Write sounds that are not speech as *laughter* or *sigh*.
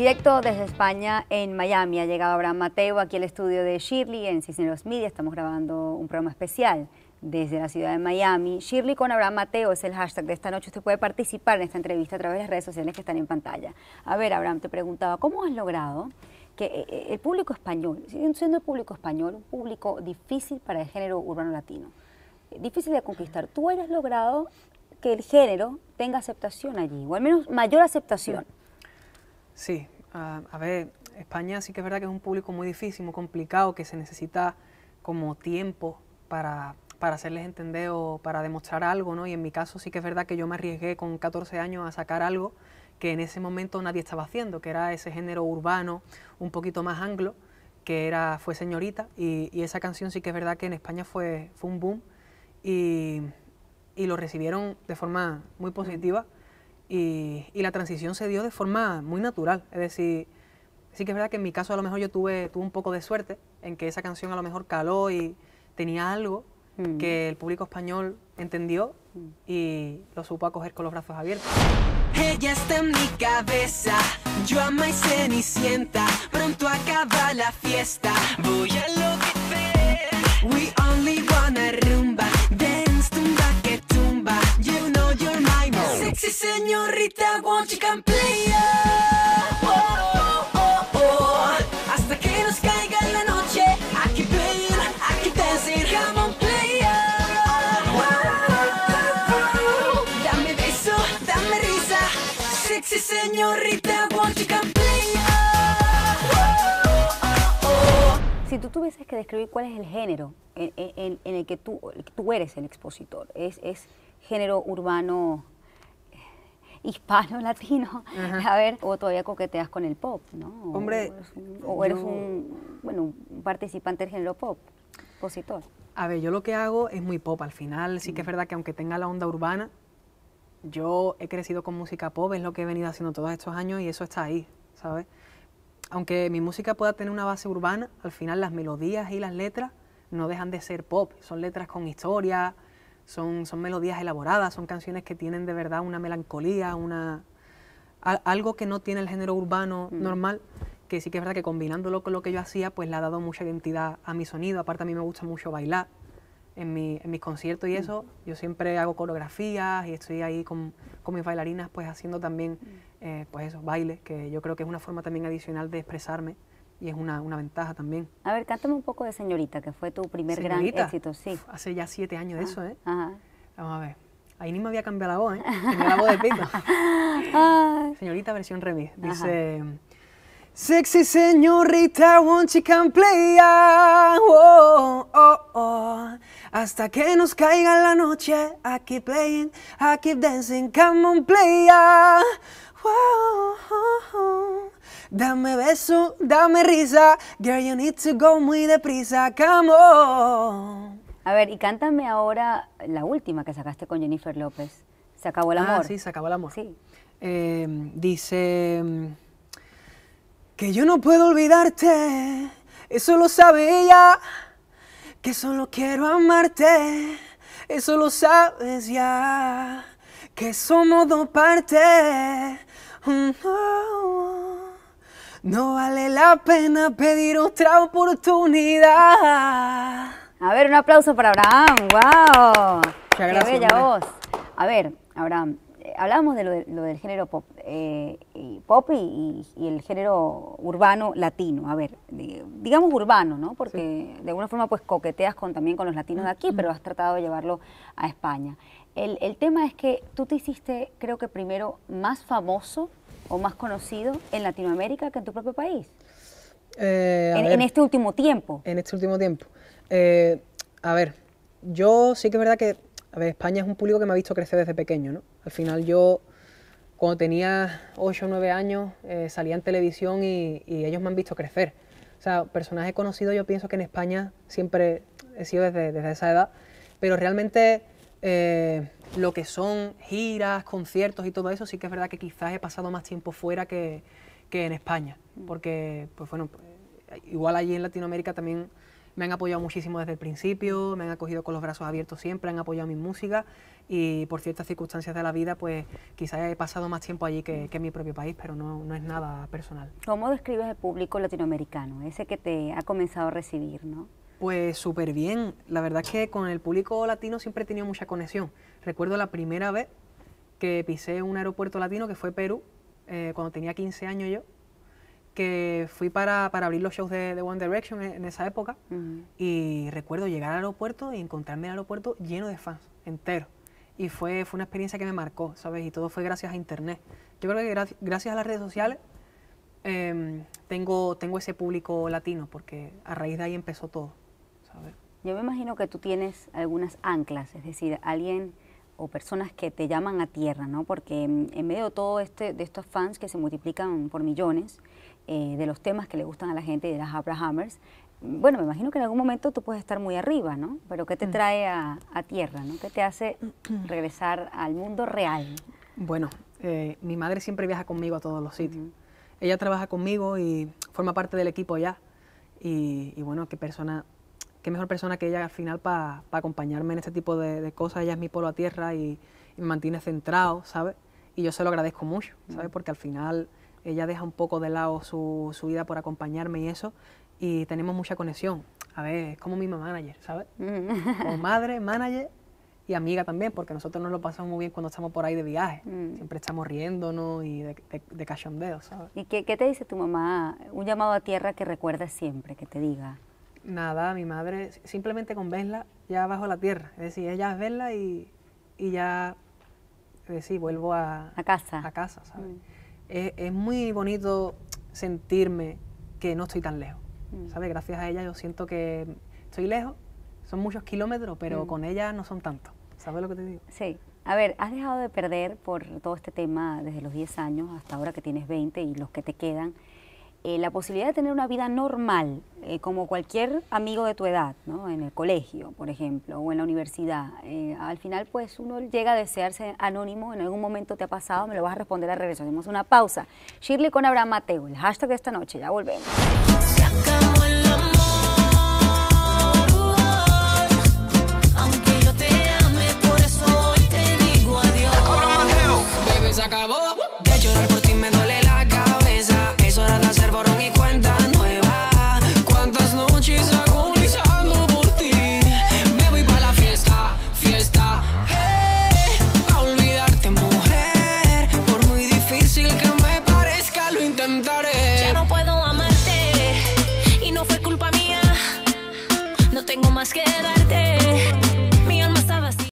Directo desde España, en Miami, ha llegado Abraham Mateo aquí al estudio de Shirley en Cisneros Media. Estamos grabando un programa especial desde la ciudad de Miami. Shirley con Abraham Mateo es el hashtag de esta noche. Usted puede participar en esta entrevista a través de las redes sociales que están en pantalla. A ver, Abraham, te preguntaba, ¿cómo has logrado que eh, eh, el público español, siendo el público español un público difícil para el género urbano latino, eh, difícil de conquistar, tú hayas logrado que el género tenga aceptación allí, o al menos mayor aceptación? Sí, a, ver, España sí que es verdad que es un público muy difícil, muy complicado, que se necesita como tiempo para, hacerles entender o para demostrar algo, ¿no? Y en mi caso sí que es verdad que yo me arriesgué con 14 años a sacar algo que en ese momento nadie estaba haciendo, que era ese género urbano un poquito más anglo, que era fue Señorita, y, esa canción sí que es verdad que en España fue, fue un boom y, lo recibieron de forma muy positiva y, la transición se dio de forma muy natural. Es decir, sí que es verdad que en mi caso a lo mejor yo tuve, un poco de suerte en que esa canción a lo mejor caló y tenía algo mm. que el público español entendió y lo supo acoger con los brazos abiertos. Ella está en mi cabeza, yo ama y cenicienta, pronto acaba la fiesta, voy a lo que We only wanna Rita that one Oh, oh, oh, Hasta que nos caiga la noche, I keep playing, I keep dancing, come on player. Dame beso, dame risa, sexy señorita one chicken player. Si tú tuvieses que describir cuál es el género en, en el que tú, tú eres el expositor, es, es género urbano hispano-latino, *laughs* a ver, o todavía coqueteas con el pop, ¿no? Hombre, o eres un, bueno, un participante del género pop, compositor. A ver, yo lo que hago es muy pop al final, sí que es mm. verdad que aunque tenga la onda urbana, yo he crecido con música pop, es lo que he venido haciendo todos estos años y eso está ahí, ¿sabes? Aunque mi música pueda tener una base urbana, al final las melodías y las letras no dejan de ser pop, son letras con historia, son, son melodías elaboradas, son canciones que tienen de verdad una melancolía, una, algo que no tiene el género urbano mm. normal, que sí que es verdad que combinándolo con lo que yo hacía, pues le ha dado mucha identidad a mi sonido. Aparte a mí me gusta mucho bailar en, mi, en mis conciertos y mm. eso. Yo siempre hago coreografías y estoy ahí con, mis bailarinas, pues haciendo también, mm. eh, pues esos bailes, que yo creo que es una forma también adicional de expresarme y es una, una, ventaja también. A ver, cántame un poco de Señorita, que fue tu primer gran éxito, sí. Hace ya siete años de ah, eso, ¿eh? Ajá. Vamos a ver. Ahí ni me había cambiado la voz, ¿eh? la voz de *laughs* pito. señorita versión remix. Dice... Sexy señorita, won't you come play? Oh, oh, oh. Hasta que nos caiga la noche, I keep playing, I keep dancing, come on play. Dame beso, dame risa, girl you need to go muy deprisa, come on. A ver, y cántame ahora la última que sacaste con Jennifer López. Se acabó el ah, amor. Ah, sí, se acabó el amor. Em, dice que yo no puedo olvidarte, eso lo sabía que solo quiero amarte, eso lo sabes ya que somos dos partes. No, vale la pena pedir otra oportunidad. A ver, un aplauso para Abraham. ¡Wow! Qué bella voz. A ver, Abraham, hablábamos de lo, del género pop, eh, y pop y, el género urbano latino. A ver, digamos urbano, ¿no? Porque de alguna forma pues coqueteas con, también con los latinos de aquí, pero has tratado de llevarlo a España. El, tema es que tú te hiciste, creo que primero, más famoso o más conocido en Latinoamérica que en tu propio país. Eh, en, este último tiempo. En este último tiempo. Eh, a ver, yo sí que es verdad que a ver, España es un público que me ha visto crecer desde pequeño, ¿no? Al final yo, cuando tenía 8 o 9 años, eh, salía en televisión y, ellos me han visto crecer. O sea, personaje conocido yo pienso que en España siempre he sido desde, esa edad, pero realmente eh, lo que son giras, conciertos y todo eso, sí que es verdad que quizás he pasado más tiempo fuera que, que en España, porque, pues bueno, igual allí en Latinoamérica también me han apoyado muchísimo desde el principio, me han acogido con los brazos abiertos siempre, han apoyado mi música y por ciertas circunstancias de la vida, pues quizás he pasado más tiempo allí que, en mi propio país, pero no, no, es nada personal. ¿Cómo describes el público latinoamericano, ese que te ha comenzado a recibir, no? Pues súper bien. La verdad es que con el público latino siempre he tenido mucha conexión. Recuerdo la primera vez que pisé un aeropuerto latino, que fue Perú, eh, cuando tenía 15 años yo, que fui para, abrir los shows de, One Direction en, esa época y recuerdo llegar al aeropuerto y encontrarme en el aeropuerto lleno de fans, entero. Y fue, fue una experiencia que me marcó, ¿sabes? Y todo fue gracias a Internet. Yo creo que gracias a las redes sociales em, tengo, tengo ese público latino porque a raíz de ahí empezó todo, Yo me imagino que tú tienes algunas anclas, es decir, alguien o personas que te llaman a tierra, ¿no? Porque mm, en medio de todo este, de estos fans que se multiplican por millones, eh, de los temas que le gustan a la gente de las Abrahamers, mm, bueno, me imagino que en algún momento tú puedes estar muy arriba, ¿no? Pero ¿qué te mm. trae a, tierra, ¿no? ¿Qué te hace *clears throat* regresar al mundo real? Bueno, eh, mi madre siempre viaja conmigo a todos los sitios. Ella trabaja conmigo y forma parte del equipo ya. y, bueno, qué persona qué mejor persona que ella al final para acompañarme en este tipo de, cosas. Ella es mi polo a tierra y, me mantiene centrado, ¿sabes? Y yo se lo agradezco mucho, ¿sabes? Porque al final ella deja un poco de lado su, vida por acompañarme y eso, y tenemos mucha conexión. A ver, es como mi manager, ¿sabes? Como madre, manager y amiga también, porque nosotros nos lo pasamos muy bien cuando estamos por ahí de viaje. Siempre estamos riéndonos y de, cachondeo, ¿sabes? ¿Y qué, te dice tu mamá? Un llamado a tierra que recuerda siempre, que te diga nada, mi madre, simplemente con verla ya bajo la tierra. Es decir, ella es verla y, y ya, es decir, vuelvo a, casa. A casa, ¿sabes? Mm. Es, muy bonito sentirme que no estoy tan lejos, mm. Gracias a ella yo siento que estoy lejos, son muchos kilómetros, pero mm. con ella no son tantos. ¿Sabes lo que te digo? Sí. A ver, has dejado de perder por todo este tema desde los 10 años hasta ahora que tienes 20 y los que te quedan. Eh, la posibilidad de tener una vida normal, eh, como cualquier amigo de tu edad, en el colegio, por ejemplo, o en la universidad. Eh, al final, pues uno llega a desearse anónimo, en algún momento te ha pasado, me lo vas a responder al regreso. Hacemos una pausa. Shirley con Abraham Mateo, el hashtag de esta noche, ya volvemos.